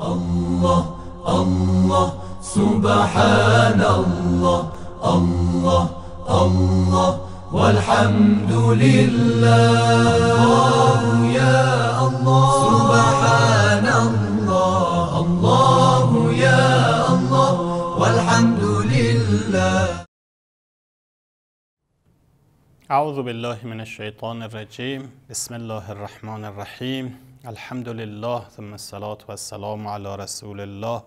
الله الله سبحان الله الله الله والحمد لله الله يا الله سبحان الله الله يا الله والحمد لله أعوذ بالله من الشيطان الرجيم بسم الله الرحمن الرحيم الحمد لله ثم الصلاة والسلام على رسول الله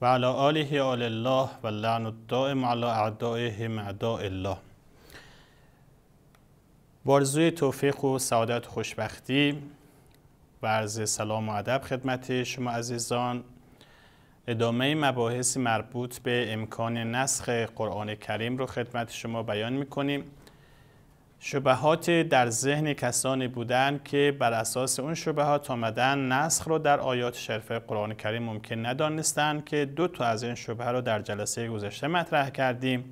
و آله آل الله و الدائم على اعدائهم معداء الله بارزوی توفیق و سعادت خوشبختی و عرض سلام و ادب خدمت شما عزیزان ادامه مباحث مربوط به امکان نسخ قرآن کریم رو خدمت شما بیان میکنیم شبهات در ذهن کسانی بودند که بر اساس اون شبهات آمدن نسخ رو در آیات شرف قرآن کریم ممکن ندانستند که دو تا از این شبهه رو در جلسه گذشته مطرح کردیم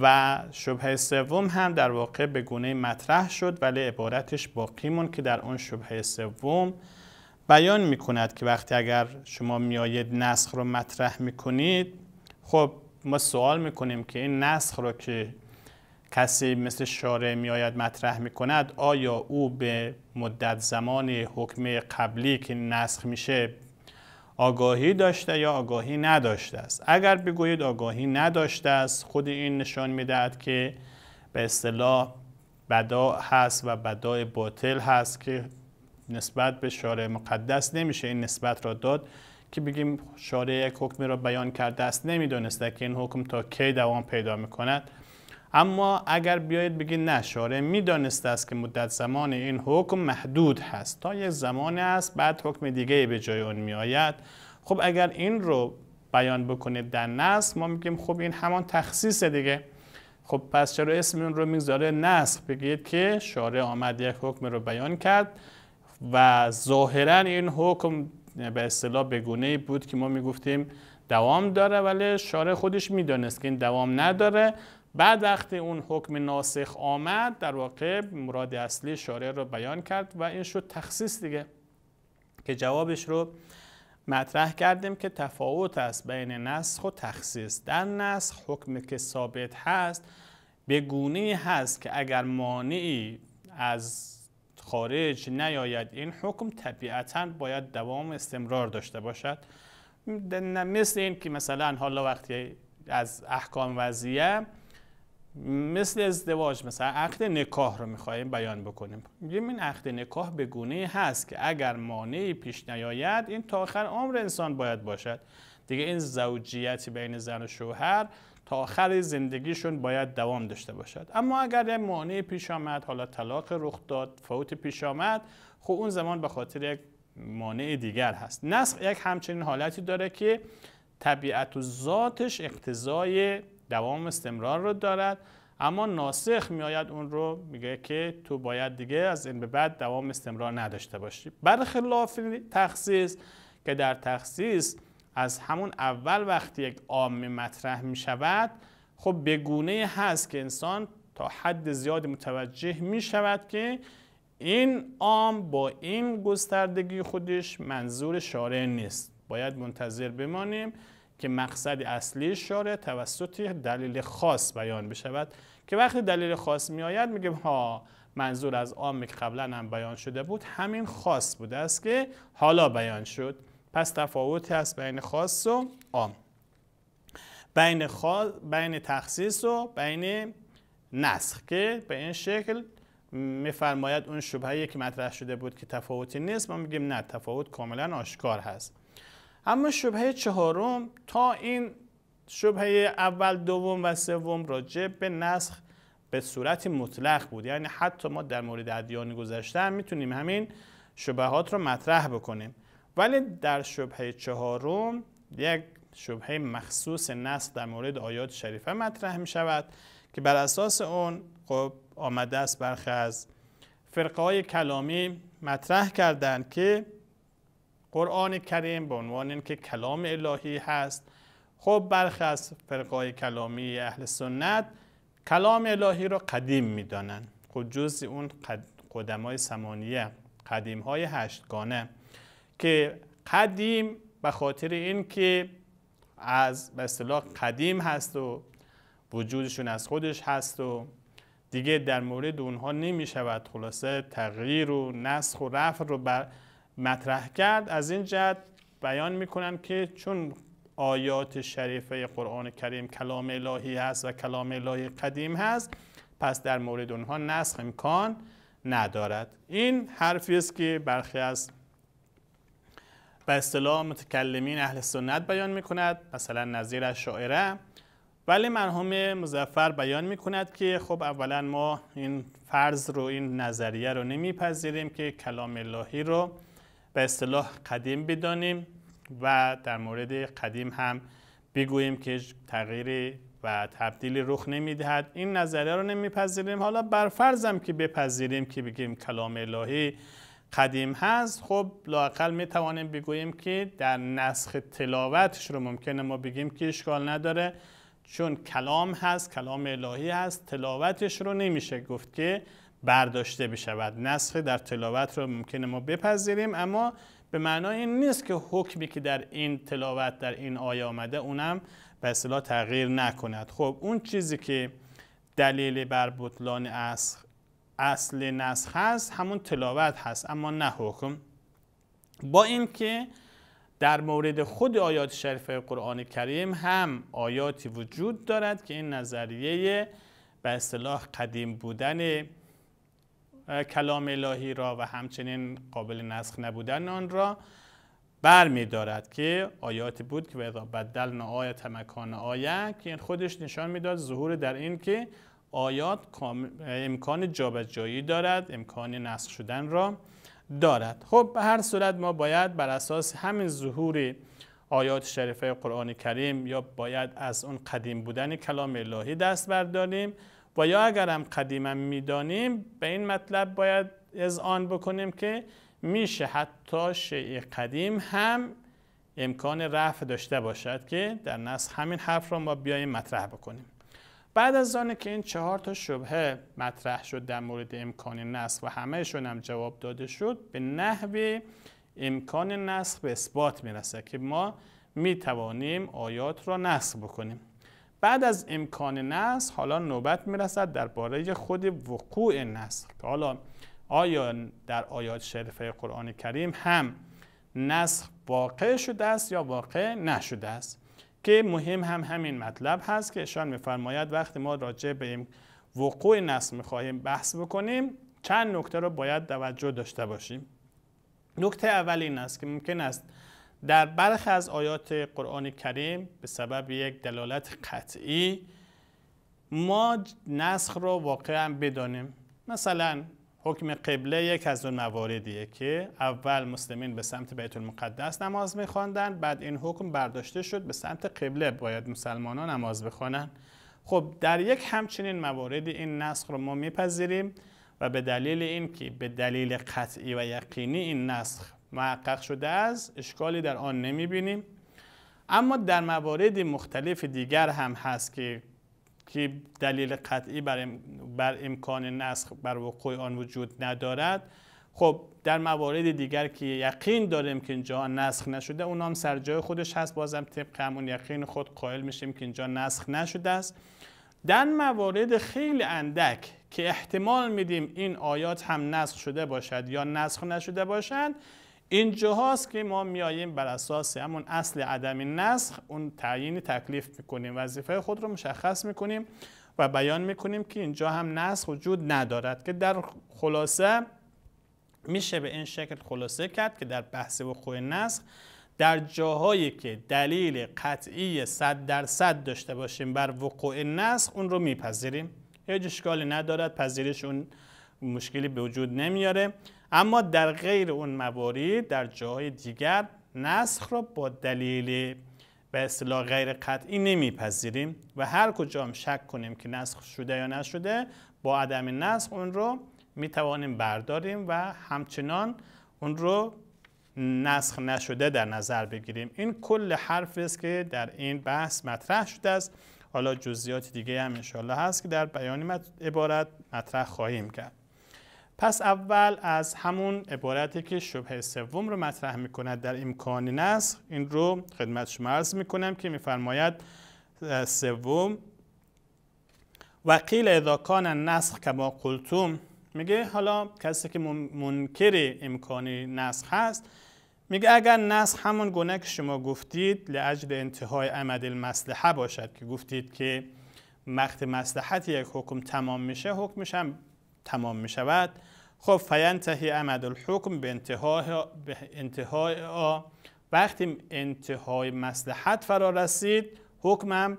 و شبهه سوم هم در واقع به گونه مطرح شد ولی عبارتش باقی موند که در اون شبهه سوم بیان می کند که وقتی اگر شما میایید نسخ رو مطرح می کنید خب ما سوال میکنیم که این نسخ رو که کسی مثل شارع میآید مطرح می کند آیا او به مدت زمان حکم قبلی که نسخ میشه آگاهی داشته یا آگاهی نداشته است اگر بگویید آگاهی نداشته است خود این نشان میدهد که به اصطلاح بدا هست و بدای باطل هست که نسبت به شارع مقدس نمیشه این نسبت را داد که بگیم شارع یک حکم را بیان کرده است نمیدانسته که این حکم تا کی دوام پیدا میکند اما اگر بیایید بگید نه شارع میدانسته است که مدت زمان این حکم محدود هست تا یک زمان است بعد حکم دیگه به جای اون میآید خب اگر این رو بیان بکنید در نص ما میگیم خب این همان تخصیص دیگه خب پس چرا اسم اون رو میگذاره نسخ بگید که شارع آمد یک حکم رو بیان کرد و ظاهرا این حکم به اصطلاح بگونه بود که ما میگفتیم دوام داره ولی شارع خودش میدانست که این دوام نداره بعد وقتی اون حکم ناسخ آمد در واقع مراد اصلی شارع رو بیان کرد و این شد تخصیص دیگه که جوابش رو مطرح کردیم که تفاوت است بین نسخ و تخصیص در نسخ حکم که ثابت هست به گونه هست که اگر مانعی از خارج نیاید این حکم طبیعتا باید دوام استمرار داشته باشد مثل این که مثلا حالا وقتی از احکام وضعیه مثل ازدواج مثلا عقد نکاح رو میخواییم بیان بکنیم میگیم این عقد نکاح به گونه هست که اگر مانعی پیش نیاید این تا آخر عمر انسان باید باشد دیگه این زوجیتی بین زن و شوهر تا آخر زندگیشون باید دوام داشته باشد اما اگر یه مانعی پیش آمد حالا طلاق رخ داد فوت پیش آمد خب اون زمان به خاطر یک مانع دیگر هست نسخ یک همچنین حالتی داره که طبیعت و ذاتش اقتضای دوام استمرار رو دارد اما ناسخ میآید اون رو میگه که تو باید دیگه از این به بعد دوام استمرار نداشته باشی برخلاف تخصیص که در تخصیص از همون اول وقتی یک عام مطرح می شود خب بگونه هست که انسان تا حد زیادی متوجه می شود که این عام با این گستردگی خودش منظور شارع نیست باید منتظر بمانیم که مقصد اصلی شاره توسط دلیل خاص بیان بشود که وقتی دلیل خاص می میگیم ها منظور از عامی که قبلا هم بیان شده بود همین خاص بوده است که حالا بیان شد پس تفاوتی هست بین خاص و عام بین, خاص، بین تخصیص و بین نسخ که به این شکل میفرماید اون شبهه که مطرح شده بود که تفاوتی نیست ما میگیم نه تفاوت کاملا آشکار هست اما شبهه چهارم تا این شبهه اول دوم و سوم راجع به نسخ به صورت مطلق بود یعنی حتی ما در مورد ادیان گذشته میتونیم همین شبهات رو مطرح بکنیم ولی در شبهه چهارم یک شبهه مخصوص نسخ در مورد آیات شریفه مطرح می شود که بر اساس اون خب آمده است برخی از فرقه های کلامی مطرح کردند که قرآن کریم به عنوان اینکه کلام الهی هست خب برخی از فرقای کلامی اهل سنت کلام الهی را قدیم میدانند خود خب، جز اون قدم های سمانیه قدیم های هشتگانه که قدیم به خاطر اینکه از به اصطلاح قدیم هست و وجودشون از خودش هست و دیگه در مورد اونها نمی شود خلاصه تغییر و نسخ و رفع رو بر مطرح کرد از این جهت بیان میکنن که چون آیات شریفه قرآن کریم کلام الهی هست و کلام الهی قدیم هست پس در مورد اونها نسخ امکان ندارد این حرفی است که برخی از به اصطلاح متکلمین اهل سنت بیان میکند مثلا نظیر شاعره ولی مرحوم مزفر بیان میکند که خب اولا ما این فرض رو این نظریه رو نمیپذیریم که کلام الهی رو به اصطلاح قدیم بدانیم و در مورد قدیم هم بگوییم که تغییری و تبدیل رخ نمیدهد این نظریه رو نمیپذیریم حالا فرضم که بپذیریم که بگیم کلام الهی قدیم هست خب لاقل می توانیم بگوییم که در نسخ تلاوتش رو ممکنه ما بگیم که اشکال نداره چون کلام هست کلام الهی هست تلاوتش رو نمیشه گفت که برداشته بشود نسخ در تلاوت رو ممکنه ما بپذیریم اما به معنای این نیست که حکمی که در این تلاوت در این آیه آمده اونم به اصطلاح تغییر نکند خب اون چیزی که دلیل بر بطلان اصل اصل نسخ هست همون تلاوت هست اما نه حکم با اینکه در مورد خود آیات شریفه قرآن کریم هم آیاتی وجود دارد که این نظریه به اصطلاح قدیم بودن کلام الهی را و همچنین قابل نسخ نبودن آن را بر می دارد که آیاتی بود که وضا بدل آیت تمکان آیه که خودش نشان میداد ظهور در این که آیات امکان جابجایی دارد امکان نسخ شدن را دارد خب به هر صورت ما باید بر اساس همین ظهور آیات شریفه قرآن کریم یا باید از اون قدیم بودن کلام الهی دست برداریم و یا اگرم قدیما میدانیم به این مطلب باید آن بکنیم که میشه حتی شیء قدیم هم امکان رفع داشته باشد که در نص همین حرف را ما بیاییم مطرح بکنیم بعد از آن که این چهار تا شبهه مطرح شد در مورد امکان نسخ و همهشون هم جواب داده شد به نحو امکان نسخ به اثبات میرسه که ما میتوانیم آیات را نسخ بکنیم بعد از امکان نسخ حالا نوبت میرسد درباره خود وقوع نسخ که حالا آیا در آیات شریفه قرآن کریم هم نسخ واقع شده است یا واقع نشده است که مهم هم همین مطلب هست که ایشان میفرماید وقتی ما راجع به وقوع نسخ میخواهیم بحث بکنیم چند نکته رو باید توجه داشته باشیم نکته اول این است که ممکن است در برخی از آیات قرآن کریم به سبب یک دلالت قطعی ما نسخ رو واقعا بدانیم مثلا حکم قبله یک از اون مواردیه که اول مسلمین به سمت بیت المقدس نماز میخواندن بعد این حکم برداشته شد به سمت قبله باید مسلمانان نماز بخوانند خب در یک همچنین مواردی این نسخ رو ما میپذیریم و به دلیل اینکه به دلیل قطعی و یقینی این نسخ محقق شده است اشکالی در آن نمی بینیم اما در موارد مختلف دیگر هم هست که که دلیل قطعی بر, امکان نسخ بر وقوع آن وجود ندارد خب در موارد دیگر که یقین داریم که اینجا نسخ نشده اون هم سر جای خودش هست بازم طبق همون یقین خود قائل میشیم که اینجا نسخ نشده است در موارد خیلی اندک که احتمال میدیم این آیات هم نسخ شده باشد یا نسخ نشده باشند این جهاز که ما میاییم بر اساس همون اصل عدم نسخ اون تعیین تکلیف میکنیم وظیفه خود رو مشخص میکنیم و بیان میکنیم که اینجا هم نسخ وجود ندارد که در خلاصه میشه به این شکل خلاصه کرد که در بحث وقوع نسخ در جاهایی که دلیل قطعی 100 درصد داشته باشیم بر وقوع نسخ اون رو میپذیریم هیچ اشکالی ندارد پذیرش اون مشکلی به وجود نمیاره اما در غیر اون موارد در جاهای دیگر نسخ را با دلیل به اصطلاح غیر قطعی نمیپذیریم و هر کجا هم شک کنیم که نسخ شده یا نشده با عدم نسخ اون رو می توانیم برداریم و همچنان اون رو نسخ نشده در نظر بگیریم این کل حرفی است که در این بحث مطرح شده است حالا جزئیات دیگه هم انشاءالله هست که در بیان عبارت مطرح خواهیم کرد پس اول از همون عبارتی که شبه سوم رو مطرح می در امکان نسخ این رو خدمت شما عرض میکنم که میفرماید سوم وکیل اذا کان نسخ کما قلتم میگه حالا کسی که منکر امکان نسخ هست میگه اگر نسخ همون گونه که شما گفتید لعجل انتهای عمد المسلحه باشد که گفتید که وقت مسلحت یک حکم تمام میشه حکمش هم تمام می شود خب فینتهی عمد الحکم به انتهای, به انتهای آ وقتی انتهای مسلحت فرا رسید حکمم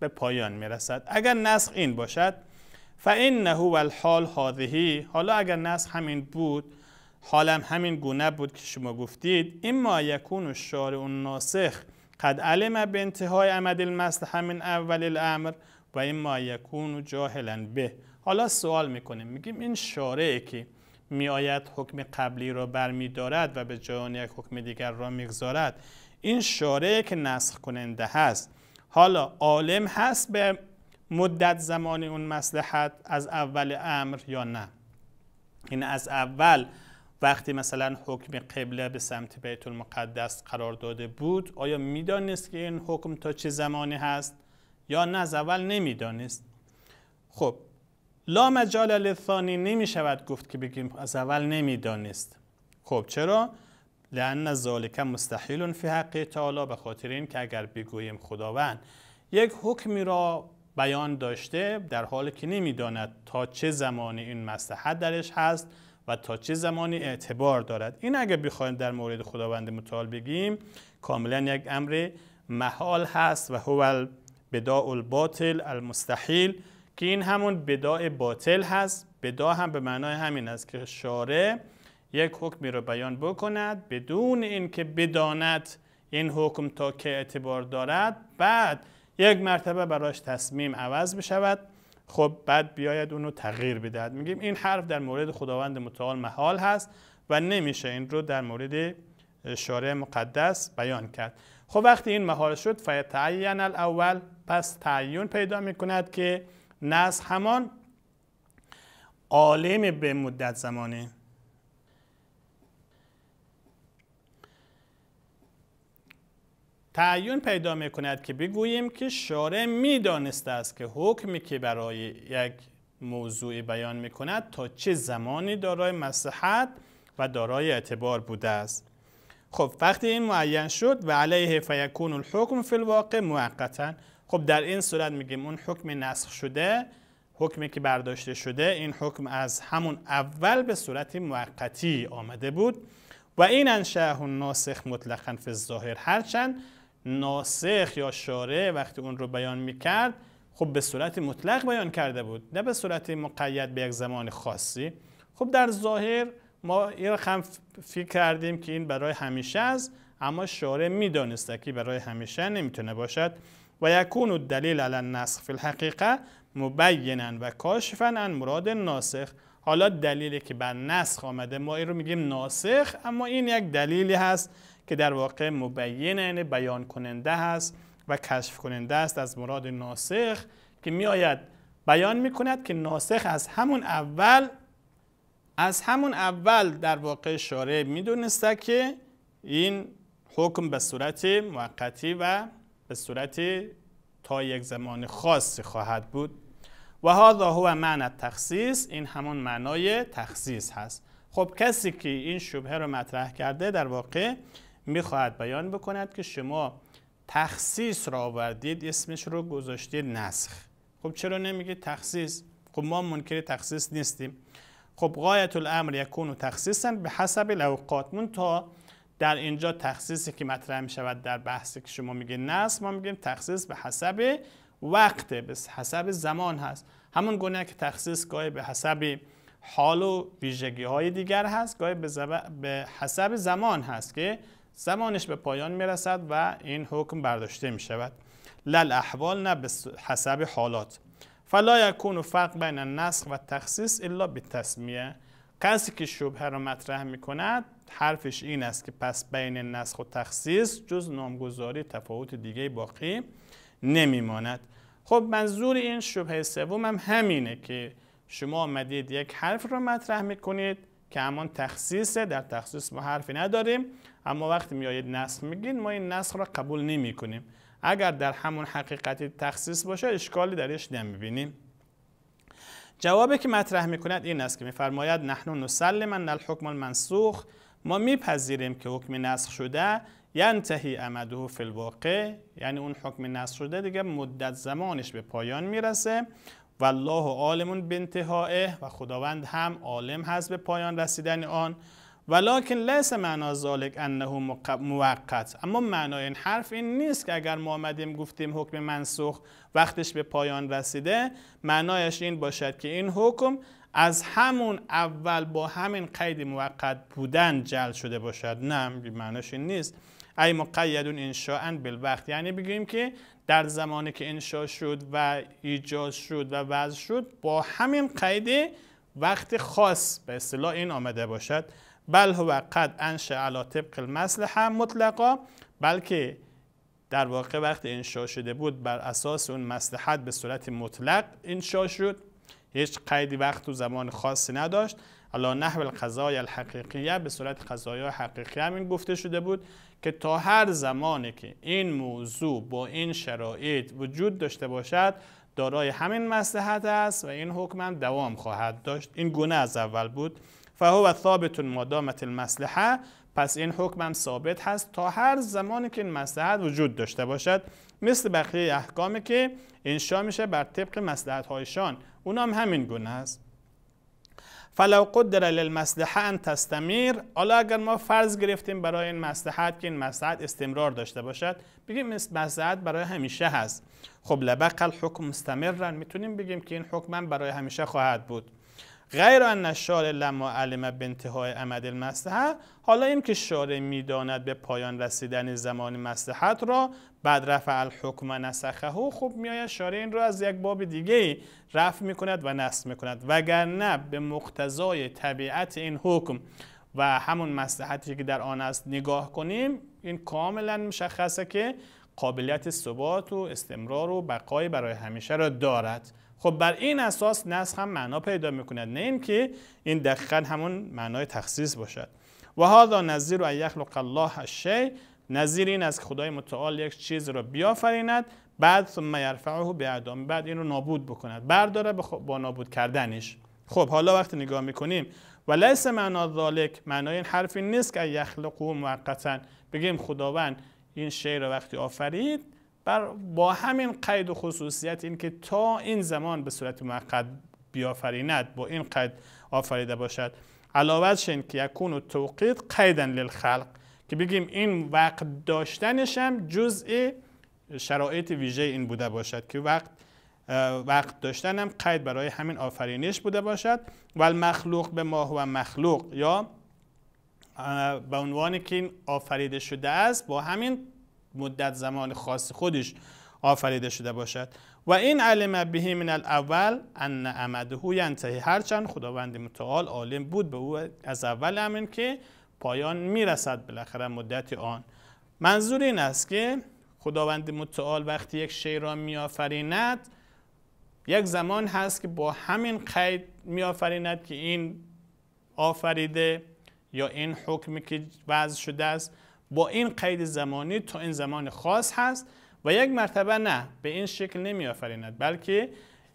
به پایان می رسد اگر نسخ این باشد فانه و الحال حالا اگر نسخ همین بود حالم همین گونه بود که شما گفتید اما یکون الشارع الناسخ قد علم به انتهای عمد المسلحه من اول الامر و اما یکون جاهلا به حالا سوال میکنیم میگیم این شارعه که میآید حکم قبلی را برمیدارد و به آن یک حکم دیگر را میگذارد این شارعه که نسخ کننده هست حالا عالم هست به مدت زمان اون مسلحت از اول امر یا نه این یعنی از اول وقتی مثلا حکم قبله به سمت بیت المقدس قرار داده بود آیا میدانست که این حکم تا چه زمانی هست یا نه از اول نمیدانست خب لا مجال لثانی نمی شود گفت که بگیم از اول نمیدانست خب چرا؟ لان ذالک مستحیل فی حق تعالی به خاطر این که اگر بگوییم خداوند یک حکمی را بیان داشته در حالی که نمیداند تا چه زمانی این مصلحت درش هست و تا چه زمانی اعتبار دارد این اگر بخوایم در مورد خداوند متعال بگیم کاملا یک امر محال هست و هو البداء الباطل المستحیل که این همون بداع باطل هست بدا هم به معنای همین است که شاره یک حکمی رو بیان بکند بدون اینکه بداند این حکم تا که اعتبار دارد بعد یک مرتبه براش تصمیم عوض بشود خب بعد بیاید اونو تغییر بدهد میگیم این حرف در مورد خداوند متعال محال هست و نمیشه این رو در مورد شارع مقدس بیان کرد خب وقتی این محال شد فیتعین الاول پس تعین پیدا میکند که نصر همان عالم به مدت زمانه تعیون پیدا می کند که بگوییم که شارع می است که حکمی که برای یک موضوع بیان می کند تا چه زمانی دارای مسحت و دارای اعتبار بوده است خب وقتی این معین شد و علیه فیکون الحکم فی الواقع موقتا خب در این صورت میگیم اون حکم نسخ شده حکمی که برداشته شده این حکم از همون اول به صورت موقتی آمده بود و این انشه ناسخ مطلقا فی الظاهر هرچند ناسخ یا شارع وقتی اون رو بیان میکرد خب به صورت مطلق بیان کرده بود نه به صورت مقید به یک زمان خاصی خب در ظاهر ما این هم فکر کردیم که این برای همیشه است اما شارع میدانسته که برای همیشه نمیتونه باشد و یکون الدلیل علی النسخ فی الحقیقه مبینا و کاشفا عن مراد ناسخ حالا دلیلی که بر نسخ آمده ما این رو میگیم ناسخ اما این یک دلیلی هست که در واقع مبین یعنی بیان کننده هست و کشف کننده است از مراد ناسخ که میآید بیان میکند که ناسخ از همون اول از همون اول در واقع شارع میدونسته که این حکم به صورت موقتی و به صورت تا یک زمان خاصی خواهد بود و هذا هو معنی تخصیص این همون معنای تخصیص هست خب کسی که این شبهه رو مطرح کرده در واقع میخواهد بیان بکند که شما تخصیص را آوردید اسمش رو گذاشتید نسخ خب چرا نمیگید تخصیص خب ما منکر تخصیص نیستیم خب غایت الامر یکون تخصیصا به حسب الاوقات من تا در اینجا تخصیصی که مطرح می شود در بحثی که شما میگه نصب ما میگیم تخصیص به حسب وقت به حسب زمان هست همون گونه که تخصیص گاهی به حسب حال و ویژگی های دیگر هست گاهی به, به حسب زمان هست که زمانش به پایان میرسد و این حکم برداشته می شود لل احوال نه به حسب حالات فلا یکون فرق بین النسخ و تخصیص الا به تصمیه کسی که شبهه را مطرح می کند حرفش این است که پس بین نسخ و تخصیص جز نامگذاری تفاوت دیگه باقی نمیماند خب منظور این شبه سوم هم همینه که شما آمدید یک حرف رو مطرح میکنید که همان تخصیصه در تخصیص ما حرفی نداریم اما وقتی میایید نسخ میگین ما این نسخ را قبول نمیکنیم اگر در همون حقیقتی تخصیص باشه اشکالی درش نمیبینیم جوابی که مطرح میکند این است که میفرماید نحن نسلم ان الحکم المنسوخ ما میپذیریم که حکم نسخ شده ینتهی عمده فی الواقع یعنی اون حکم نسخ شده دیگه مدت زمانش به پایان میرسه و الله عالمون بنتهائه و خداوند هم عالم هست به پایان رسیدن آن ولیکن لیس معنا ذالک انه موقت اما معنای این حرف این نیست که اگر ما آمدیم گفتیم حکم منسوخ وقتش به پایان رسیده معنایش این باشد که این حکم از همون اول با همین قید موقت بودن جل شده باشد نه معناش این نیست ای مقیدون انشاءن بالوقت یعنی بگیم که در زمانی که انشاء شد و ایجاز شد و وضع شد با همین قید وقت خاص به اصطلاح این آمده باشد بل هو قد انشاء علا طبق المصلحه مطلقا بلکه در واقع وقت انشا شده بود بر اساس اون مصلحت به صورت مطلق انشا شد هیچ قیدی وقت و زمان خاصی نداشت الا نحو القضای الحقیقیه به صورت قضایه حقیقی همین گفته شده بود که تا هر زمانی که این موضوع با این شرایط وجود داشته باشد دارای همین مسلحت است و این حکم هم دوام خواهد داشت این گونه از اول بود فهو ثابت مادامت المسلحه پس این حکم هم ثابت هست تا هر زمانی که این مسلحت وجود داشته باشد مثل بقیه احکامه که انشا میشه بر طبق مسلحت هایشان هم همین گونه است فلو قدر للمصلحه ان تستمیر حالا اگر ما فرض گرفتیم برای این مصلحت که این مصلحت استمرار داشته باشد بگیم مصلحت برای همیشه هست خب لبق حکم مستمرن میتونیم بگیم که این حکم برای همیشه خواهد بود غیر ان الشارع لما علم به انتهای عمد المسلحه حالا این که شارع میداند به پایان رسیدن زمان مسلحت را بعد رفع الحکم نسخه او خوب میآید شارع این را از یک باب دیگه رفع میکند و نسخ میکند وگرنه به مقتضای طبیعت این حکم و همون مصلحتی که در آن است نگاه کنیم این کاملا مشخصه که قابلیت ثبات و استمرار و بقای برای همیشه را دارد خب بر این اساس نسخ هم معنا پیدا میکند نه اینکه این دقیقا همون معنای تخصیص باشد و هذا نظیر و یخلق الله الشی نظیر این است که خدای متعال یک چیز را بیافریند بعد ثم یرفعه به اعدام بعد این رو نابود بکند برداره با نابود کردنش خب حالا وقتی نگاه میکنیم و لیس معنا ذالک معنای این حرفی نیست که یخلقو موقتا بگیم خداوند این شی را وقتی آفرید بر با همین قید و خصوصیت اینکه تا این زمان به صورت موقت بیافریند با این قید آفریده باشد علاوه این که یکون توقید قیدا للخلق که بگیم این وقت داشتنش هم جزء شرایط ویژه این بوده باشد که وقت وقت داشتن هم قید برای همین آفرینش بوده باشد و مخلوق به ما و مخلوق یا به عنوان که این آفریده شده است با همین مدت زمان خاص خودش آفریده شده باشد و این علم به من الاول ان عمده ینتهی هرچند خداوند متعال عالم بود به او از اول همین که پایان میرسد بالاخره مدت آن منظور این است که خداوند متعال وقتی یک شی را میآفریند یک زمان هست که با همین قید میآفریند که این آفریده یا این حکمی که وضع شده است با این قید زمانی تا این زمان خاص هست و یک مرتبه نه به این شکل نمی آفریند بلکه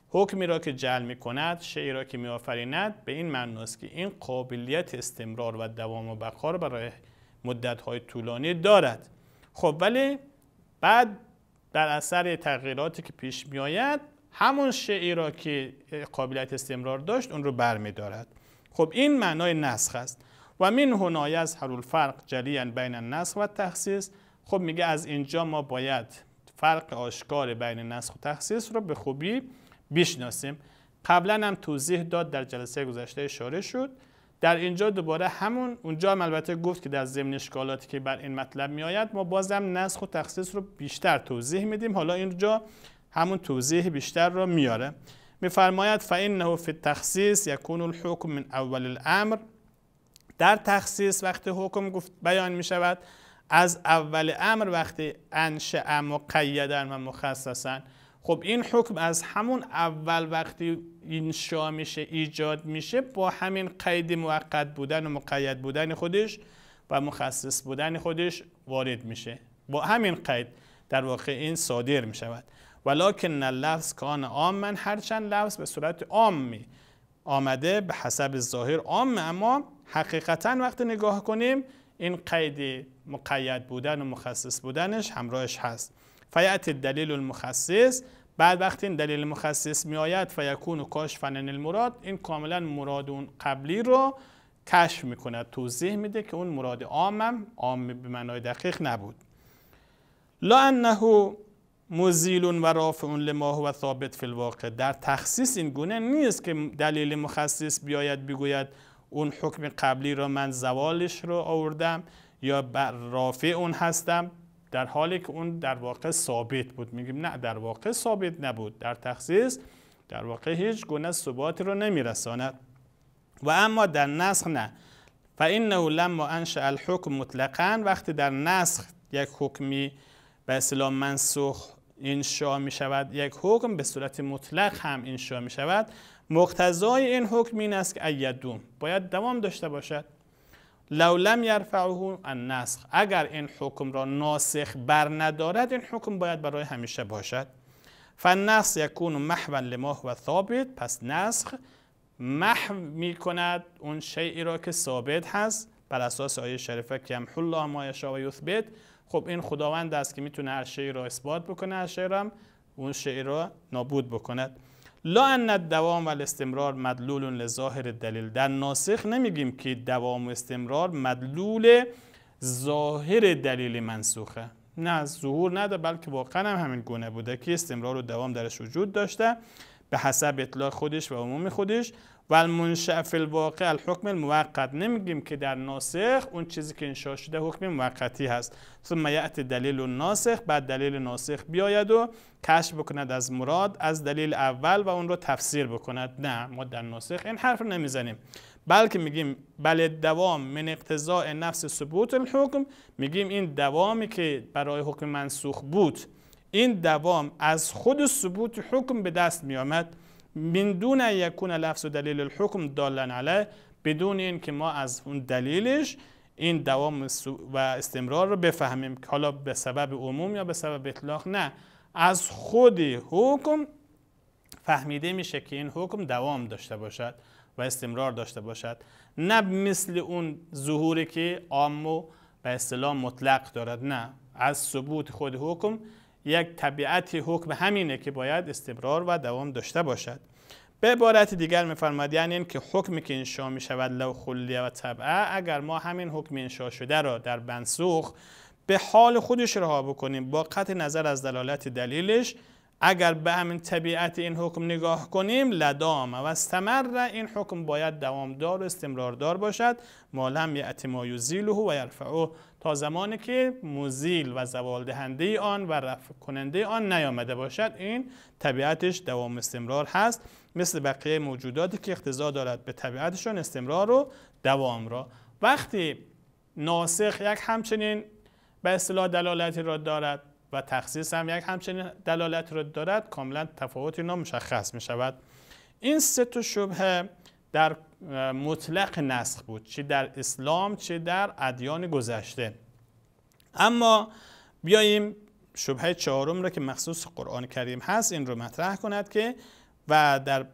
حکمی را که جعل می کند شعی را که می آفریند به این معنی است که این قابلیت استمرار و دوام و بقا برای مدت های طولانی دارد خب ولی بعد در اثر تغییراتی که پیش می آید همون شعی را که قابلیت استمرار داشت اون رو می دارد خب این معنای نسخ است و من هنا یظهر الفرق جریان بین النسخ و تخصیص خب میگه از اینجا ما باید فرق آشکار بین نسخ و تخصیص رو به خوبی بشناسیم قبلا هم توضیح داد در جلسه گذشته اشاره شد در اینجا دوباره همون اونجا هم البته گفت که در ضمن اشکالاتی که بر این مطلب آید ما بازم نسخ و تخصیص رو بیشتر توضیح میدیم حالا اینجا همون توضیح بیشتر را میاره میفرماید فانه فی التخصیص یکون الحکم من اول الامر در تخصیص وقتی حکم گفت بیان می شود از اول امر وقتی انشاء مقیدن و مخصصن خب این حکم از همون اول وقتی انشا میشه ایجاد میشه با همین قید موقت بودن و مقید بودن خودش و مخصص بودن خودش وارد میشه با همین قید در واقع این صادر می شود ولکن لفظ کان من هرچند لفظ به صورت عامی آمده به حسب ظاهر عام اما حقیقتا وقتی نگاه کنیم این قید مقید بودن و مخصص بودنش همراهش هست فیعت دلیل المخصص بعد وقتی این دلیل مخصص می آید فیکون و کاش فنن المراد این کاملا مراد قبلی رو کشف کند توضیح میده که اون مراد عامم عام به معنای دقیق نبود لا انه مزیل و رافع لما هو ثابت فی الواقع در تخصیص این گونه نیست که دلیل مخصص بیاید بگوید اون حکم قبلی را من زوالش رو آوردم یا بر رافع اون هستم در حالی که اون در واقع ثابت بود میگیم نه در واقع ثابت نبود در تخصیص در واقع هیچ گونه ثباتی رو نمیرساند و اما در نسخ نه فانه لما انشا الحکم مطلقا وقتی در نسخ یک حکمی به اصطلاح منسوخ انشا می شود یک حکم به صورت مطلق هم انشا می شود مقتضای این حکم این است که ایدوم باید دوام داشته باشد لولم یرفعه النسخ اگر این حکم را ناسخ بر ندارد این حکم باید برای همیشه باشد فالنسخ یکون محوا لما و ثابت پس نسخ محو می کند اون شیعی را که ثابت هست بر اساس آیه شریفه که هم الله ما و یثبت خب این خداوند است که میتونه هر شیعی را اثبات بکنه هر را اون شیعی را نابود بکند لا ان دوام و الاستمرار مدلول لظاهر دلیل در ناسخ نمیگیم که دوام و استمرار مدلول ظاهر دلیل منسوخه نه ظهور نده بلکه واقعا هم همین گونه بوده که استمرار و دوام درش وجود داشته به حسب اطلاع خودش و عموم خودش و المنشأ فی الواقع الحکم الموقت نمیگیم که در ناسخ اون چیزی که انشاء شده حکم موقتی هست ثم یأتی دلیل ناسخ بعد دلیل ناسخ بیاید و کشف بکند از مراد از دلیل اول و اون رو تفسیر بکند نه ما در ناسخ این حرف رو نمیزنیم بلکه میگیم بل دوام من اقتضاء نفس ثبوت الحکم میگیم این دوامی که برای حکم منسوخ بود این دوام از خود ثبوت حکم به دست میآمد من دون یکون لفظ و دلیل الحکم دالن علیه بدون این که ما از اون دلیلش این دوام و استمرار رو بفهمیم حالا به سبب عموم یا به سبب اطلاق نه از خود حکم فهمیده میشه که این حکم دوام داشته باشد و استمرار داشته باشد نه مثل اون ظهوری که عام و به اصطلاح مطلق دارد نه از ثبوت خود حکم یک طبیعت حکم همینه که باید استمرار و دوام داشته باشد به عبارت دیگر میفرماید یعنی این که حکمی که انشا می شود لو خلیه و طبعه اگر ما همین حکم انشا شده را در بنسوخ به حال خودش رها بکنیم با قطع نظر از دلالت دلیلش اگر به همین طبیعت این حکم نگاه کنیم لدام و استمر این حکم باید دوامدار و استمراردار باشد مالم لم و ما و یرفعه تا زمانی که مزیل و زوال دهنده آن و رفع کننده آن نیامده باشد این طبیعتش دوام استمرار هست مثل بقیه موجوداتی که اختزا دارد به طبیعتشان استمرار و دوام را وقتی ناسخ یک همچنین به اصطلاح دلالتی را دارد و تخصیص هم یک همچنین دلالتی را دارد کاملا تفاوت اینا مشخص می شود این سه تا شبه در مطلق نسخ بود چه در اسلام چه در ادیان گذشته اما بیاییم شبهه چهارم را که مخصوص قرآن کریم هست این رو مطرح کند که و در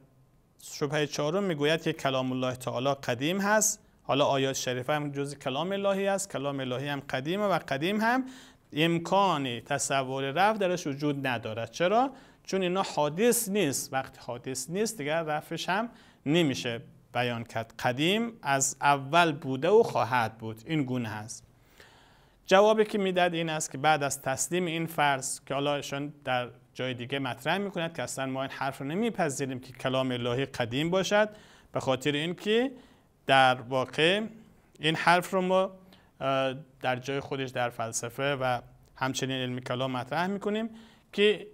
شبهه چهارم میگوید که کلام الله تعالی قدیم هست حالا آیات شریف هم جز کلام اللهی است کلام الهی هم قدیمه و قدیم هم امکان تصور رفت درش وجود ندارد چرا چون اینا حادث نیست وقتی حادث نیست دیگر رفعش هم نمیشه بیان کرد قدیم از اول بوده و خواهد بود این گونه هست جوابی که میداد این است که بعد از تسلیم این فرض که حالا در جای دیگه مطرح میکند که اصلا ما این حرف رو نمیپذیریم که کلام الهی قدیم باشد به خاطر اینکه در واقع این حرف رو ما در جای خودش در فلسفه و همچنین علم کلام مطرح میکنیم که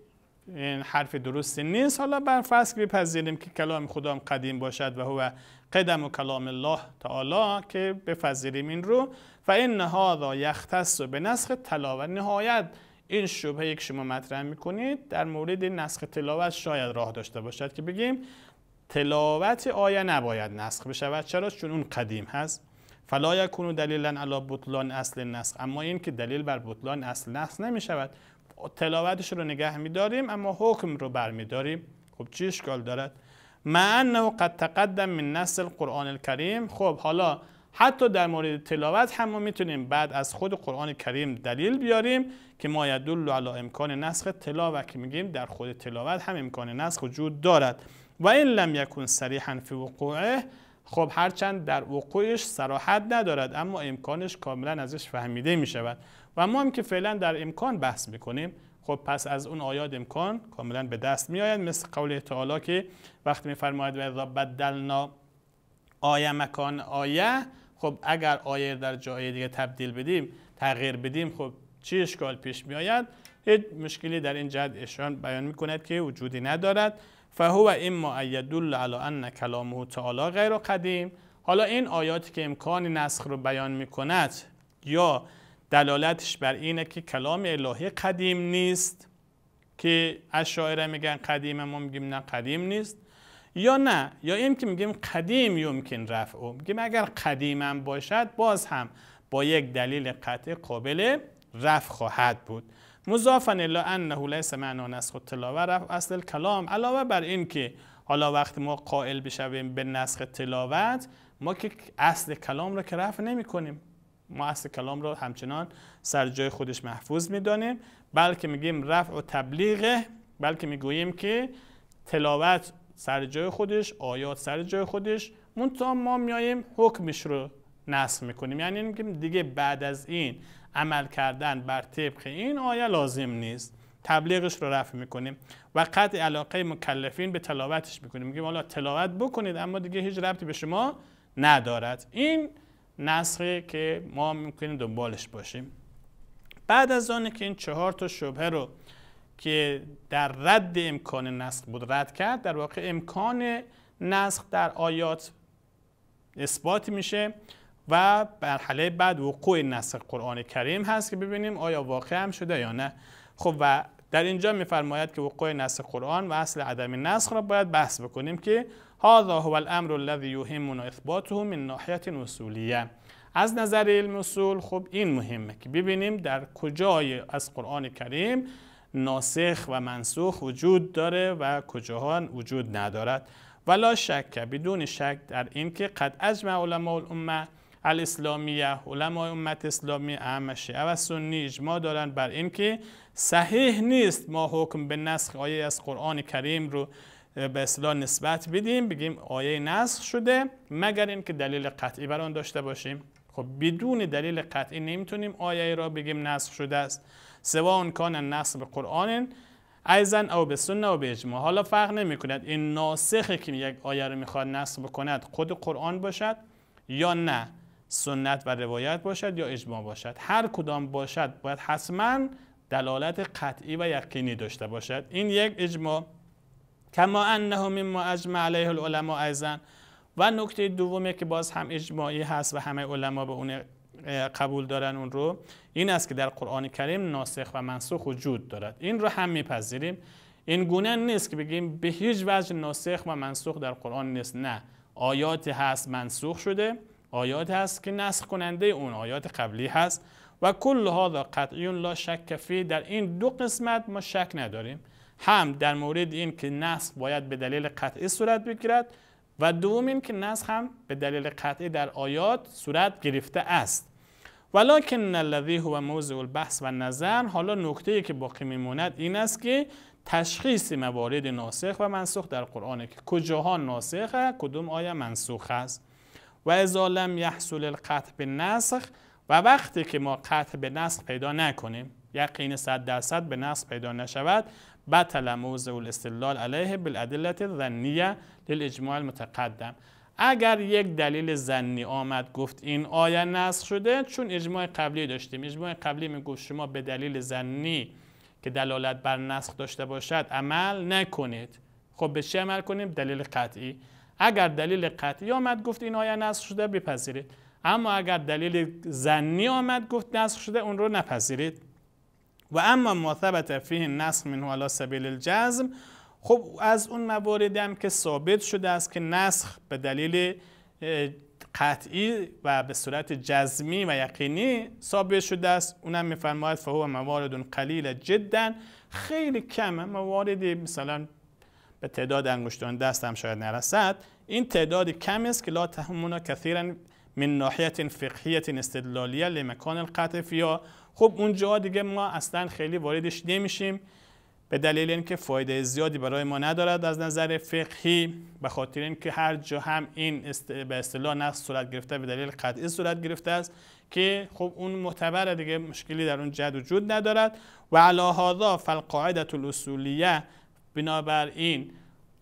این حرف درستی نیست حالا بر فرض بپذیریم که کلام خدا هم قدیم باشد و هو قدم و کلام الله تعالی که بپذیریم این رو و این هذا و به نسخ تلاوت نهایت این شبهه یک شما مطرح میکنید در مورد نسخ تلاوت شاید راه داشته باشد که بگیم تلاوت آیه نباید نسخ بشود چرا چون اون قدیم هست فلا یکونو دلیلا علی بطلان اصل نسخ اما این که دلیل بر بطلان اصل نسخ نمی تلاوتش رو نگه میداریم اما حکم رو برمیداریم خب چی اشکال دارد مع قد تقدم من نسل القرآن الکریم خب حالا حتی در مورد تلاوت هم ما میتونیم بعد از خود قرآن کریم دلیل بیاریم که ما یدل علی امکان نسخ تلاوت که میگیم در خود تلاوت هم امکان نسخ وجود دارد و این لم یکون صریحا فی وقوعه خب هرچند در وقوعش سراحت ندارد اما امکانش کاملا ازش فهمیده می و ما هم که فعلا در امکان بحث میکنیم خب پس از اون آیات امکان کاملا به دست میآید مثل قول تعالی که وقتی میفرماید و اذا بدلنا آیه مکان آیه خب اگر آیه در جای دیگه تبدیل بدیم تغییر بدیم خب چی اشکال پیش می هیچ مشکلی در این جهت اشان بیان میکند که وجودی ندارد فهو اما ایدل علی ان کلامه تعالی غیر قدیم حالا این آیاتی که امکان نسخ رو بیان میکند یا دلالتش بر اینه که کلام الهی قدیم نیست که اشاعره میگن قدیم ما میگیم نه قدیم نیست یا نه یا این که میگیم قدیم یمکن رفعه میگیم اگر قدیمم باشد باز هم با یک دلیل قطع قابل رفع خواهد بود مضافا الا انه لیس معنا نسخ تلاوه رفع اصل کلام علاوه بر این که حالا وقتی ما قائل بشویم به نسخ تلاوت ما که اصل کلام را که رفع نمی کنیم ما اصل کلام را همچنان سر جای خودش محفوظ میدانیم بلکه میگیم رفع و تبلیغه بلکه میگوییم که تلاوت سر جای خودش آیات سر جای خودش منتها ما میاییم حکمش رو نصب میکنیم یعنی میگیم دیگه بعد از این عمل کردن بر طبق این آیه لازم نیست تبلیغش رو رفع میکنیم و قطع علاقه مکلفین به تلاوتش میکنیم میگیم حالا تلاوت بکنید اما دیگه هیچ ربطی به شما ندارد این نسخه که ما میکنیم دنبالش باشیم بعد از آنه که این چهار تا شبهه رو که در رد امکان نسخ بود رد کرد در واقع امکان نسخ در آیات اثبات میشه و مرحله بعد وقوع نسخ قرآن کریم هست که ببینیم آیا واقع هم شده یا نه خب و در اینجا میفرماید که وقوع نسخ قرآن و اصل عدم نسخ را باید بحث بکنیم که هذا هو الامر الذی یهمنا اثباته من ناحیت اصولیه از نظر علم اصول خب این مهمه که ببینیم در کجای از قرآن کریم ناسخ و منسوخ وجود داره و کجاها وجود ندارد ولا شک بدون شک در این که قد اجمع علماء الامه الاسلامیه علماء امت اسلامی اهم شیعه و سنی اجماع دارند بر اینکه صحیح نیست ما حکم به نسخ آیه از قرآن کریم رو به اصطلاح نسبت بدیم بگیم آیه نسخ شده مگر اینکه دلیل قطعی بر آن داشته باشیم خب بدون دلیل قطعی نمیتونیم آیه را بگیم نسخ شده است سواء کان نسخ به قرآن ایزن او به سنه و به اجماع حالا فرق نمی کند این ناسخه که یک آیه رو میخواد نسخ بکند خود قرآن باشد یا نه سنت و روایت باشد یا اجماع باشد هر کدام باشد باید حتماً دلالت قطعی و یقینی داشته باشد این یک اجماع کما انه مما اجمع علیه العلماء ایزن و نکته دومی که باز هم اجماعی هست و همه علما به اون قبول دارن اون رو این است که در قرآن کریم ناسخ و منسوخ وجود دارد این رو هم میپذیریم این گونه نیست که بگیم به هیچ وجه ناسخ و منسوخ در قرآن نیست نه آیات هست منسوخ شده آیات هست که نسخ کننده اون آیات قبلی هست و کل هذا قطعی لا شک فی در این دو قسمت ما شک نداریم هم در مورد این که نسخ باید به دلیل قطعی صورت بگیرد و دوم این که نسخ هم به دلیل قطعی در آیات صورت گرفته است ولکن الذی هو موضع البحث و نظر حالا نکته که باقی میماند این است که تشخیص موارد ناسخ و منسوخ در قرآن که کجاها ناسخه کدوم آیه منسوخ است و اذا لم یحصل القطع به و وقتی که ما قطع به نسخ پیدا نکنیم یقین صد درصد به نسخ پیدا نشود بطل موضع الاستدلال علیه بالادله ظنیه للاجماع المتقدم اگر یک دلیل زنی آمد گفت این آیه نسخ شده چون اجماع قبلی داشتیم اجماع قبلی میگفت شما به دلیل زنی که دلالت بر نسخ داشته باشد عمل نکنید خب به چه عمل کنیم دلیل قطعی اگر دلیل قطعی آمد گفت این آیه نسخ شده بپذیرید اما اگر دلیل زنی آمد گفت نسخ شده اون رو نپذیرید و اما ما ثبت فیه نسخ منه علی سبیل الجزم خب از اون مواردی هم که ثابت شده است که نسخ به دلیل قطعی و به صورت جزمی و یقینی ثابت شده است اونم میفرماید فهو موارد قلیل جدا خیلی کمه مواردی مثلا به تعداد انگشتان دست هم شاید نرسد این تعداد کم است که لا تهمونا کثیرا من ناحیه فقهیه استدلالیه لمکان القطع فیا خب اونجا دیگه ما اصلا خیلی واردش نمیشیم به دلیل اینکه فایده زیادی برای ما ندارد از نظر فقهی به خاطر اینکه هر جا هم این است... به اصطلاح نقص صورت گرفته به دلیل قطعی صورت گرفته است که خب اون معتبره دیگه مشکلی در اون جد وجود ندارد و علی فالقاعده الاصولیه بنابراین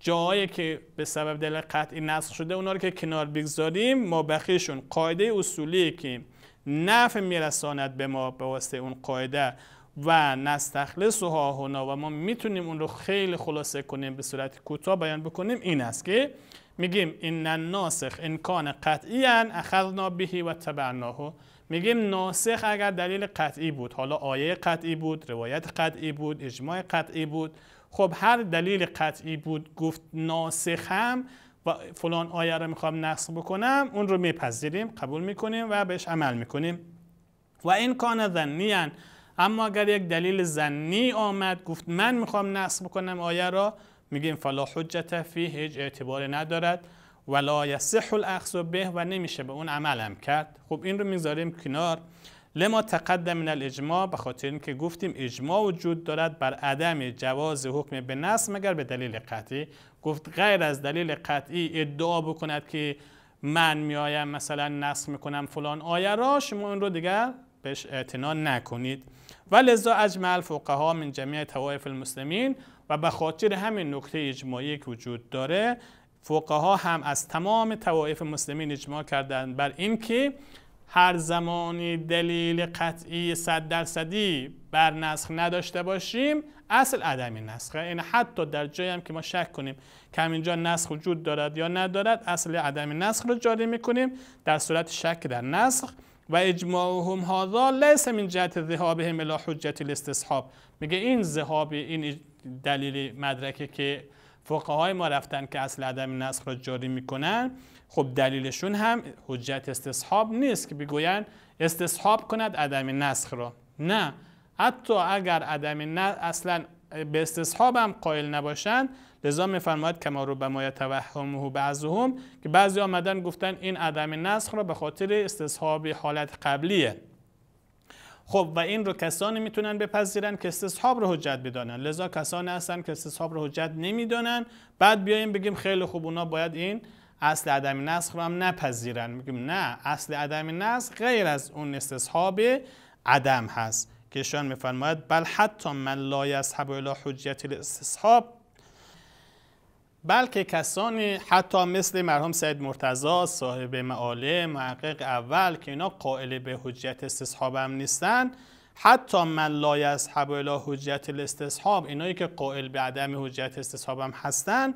جاهایی که به سبب دلیل قطعی نسخ شده اونا رو که کنار بگذاریم ما بخیشون قاعده اصولی که نفع میرساند به ما به واسطه اون قاعده و نستخلص ها و ما میتونیم اون رو خیلی خلاصه کنیم به صورت کوتاه بیان بکنیم این است که میگیم این ناسخ انکان قطعی ان اخذنا بهی و تبعناه میگیم ناسخ اگر دلیل قطعی بود حالا آیه قطعی بود روایت قطعی بود اجماع قطعی بود خب هر دلیل قطعی بود گفت ناسخم و فلان آیه رو میخوام نسخ بکنم اون رو میپذیریم قبول میکنیم و بهش عمل میکنیم و این کان ظنی اما اگر یک دلیل زنی آمد گفت من میخوام نسخ بکنم آیه را میگیم فلا حجت فی هیچ اعتبار ندارد ولا یصح الاخذ به و نمیشه به اون عملم کرد خب این رو میذاریم کنار لما تقدم من الاجماع به خاطر اینکه گفتیم اجماع وجود دارد بر عدم جواز حکم به نص مگر به دلیل قطعی گفت غیر از دلیل قطعی ادعا بکند که من میایم مثلا نص میکنم فلان آیه را شما اون رو دیگر بهش اعتنا نکنید و لذا اجمع الفقها من جمعی توایف المسلمین و به خاطر همین نکته اجماعی که وجود داره فقها هم از تمام توایف مسلمین اجماع کردند بر اینکه هر زمانی دلیل قطعی صد درصدی بر نسخ نداشته باشیم اصل عدم نسخه این یعنی حتی در جایی هم که ما شک کنیم که اینجا نسخ وجود دارد یا ندارد اصل عدم نسخ رو جاری میکنیم در صورت شک در نسخ و اجماعهم هذا لیس من جهت ذهابهم الی حجت الاستصحاب میگه این ذهاب این دلیل مدرکه که فقهای ما رفتن که اصل عدم نسخ را جاری میکنن خب دلیلشون هم حجت استصحاب نیست که بگویند استصحاب کند عدم نسخ را نه حتی اگر عدم اصلا به استصحاب هم قائل نباشند لذا میفرماید کما رو به و یتوهمه بعضهم که بعضی آمدن گفتن این عدم نسخ را به خاطر استصحاب حالت قبلیه خب و این رو کسانی میتونن بپذیرن که استصحاب رو حجت بدانن لذا کسانی هستن که استصحاب رو حجت نمیدانن بعد بیایم بگیم خیلی خوب اونا باید این اصل عدم نسخ را هم نپذیرن میگیم نه اصل عدم نسخ غیر از اون استصحاب عدم هست که شان میفرماید بل حتی من لا یصحب الی حجت الاستصحاب بلکه کسانی حتی مثل مرحوم سید مرتضا صاحب معالم محقق اول که اینا قائل به حجت استصحاب هم نیستن حتی من لا یذهب الی حجت الاستصحاب اینایی که قائل به عدم حجت استصحاب هم هستن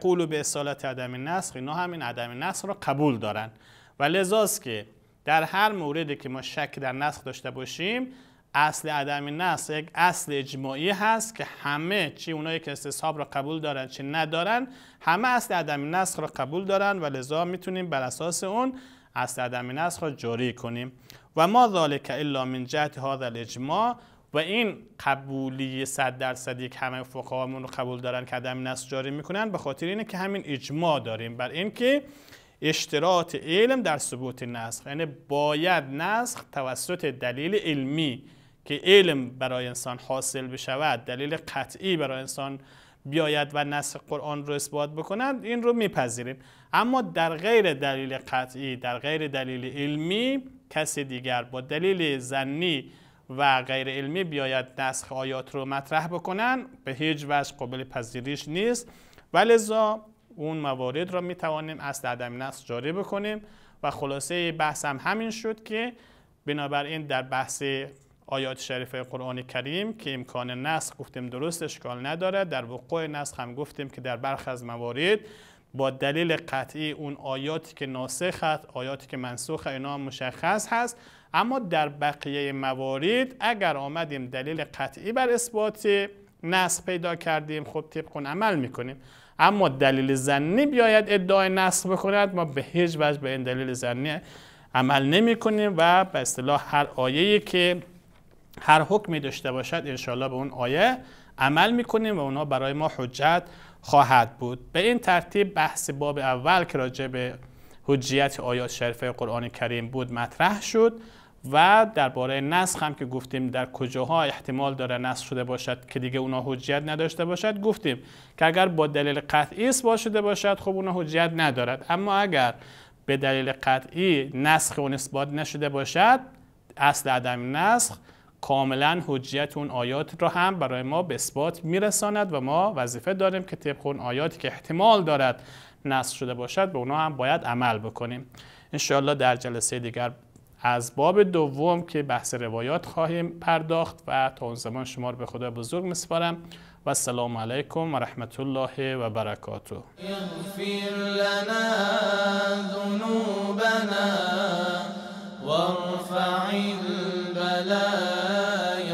قول به اصالت عدم نسخ اینا همین عدم نسخ را قبول دارن و لذاست که در هر موردی که ما شک در نسخ داشته باشیم اصل عدم نسخ یک اصل اجماعی هست که همه چی اونایی که استصحاب را قبول دارن چی ندارن همه اصل عدم نسخ را قبول دارن و لذا میتونیم بر اساس اون از عدم نسخ را جاری کنیم و ما ذالک الا من جهت هذا الاجماع و این قبولی 100 درصدی که همه فقهامون رو قبول دارن که عدم نسخ جاری میکنن به خاطر اینه که همین اجماع داریم بر اینکه اشتراط علم در ثبوت نسخ یعنی باید نسخ توسط دلیل علمی که علم برای انسان حاصل بشود دلیل قطعی برای انسان بیاید و نسخ قرآن رو اثبات بکنند این رو میپذیریم اما در غیر دلیل قطعی در غیر دلیل علمی کسی دیگر با دلیل زنی و غیر علمی بیاید نسخ آیات رو مطرح بکنن به هیچ وجه قابل پذیریش نیست ولذا اون موارد را می توانیم از عدم نسخ جاری بکنیم و خلاصه بحثم همین شد که بنابراین در بحث آیات شریفه قرآن کریم که امکان نسخ گفتیم درست اشکال نداره در وقوع نسخ هم گفتیم که در برخ از موارد با دلیل قطعی اون آیاتی که ناسخ هست آیاتی که منسوخ اینا مشخص هست اما در بقیه موارد اگر آمدیم دلیل قطعی بر اثبات نسخ پیدا کردیم خب طبق عمل میکنیم اما دلیل زنی بیاید ادعای نسخ بکند ما به هیچ وجه به این دلیل زنی عمل نمی و به اصطلاح هر آیه‌ای که هر حکمی داشته باشد انشاءالله به اون آیه عمل میکنیم و اونا برای ما حجت خواهد بود به این ترتیب بحث باب اول که راجع به حجیت آیات شریفه قرآن کریم بود مطرح شد و درباره نسخ هم که گفتیم در کجاها احتمال داره نسخ شده باشد که دیگه اونا حجیت نداشته باشد گفتیم که اگر با دلیل قطعی اثبات شده باشد خب اونا حجیت ندارد اما اگر به دلیل قطعی نسخ اون اثبات نشده باشد اصل عدم نسخ کاملا حجیت اون آیات را هم برای ما به اثبات میرساند و ما وظیفه داریم که طبق اون آیاتی که احتمال دارد نصر شده باشد به اونا هم باید عمل بکنیم انشاءالله در جلسه دیگر از باب دوم که بحث روایات خواهیم پرداخت و تا اون زمان شما رو به خدا بزرگ میسپارم و السلام علیکم و رحمت الله و برکاته وارفع البلايا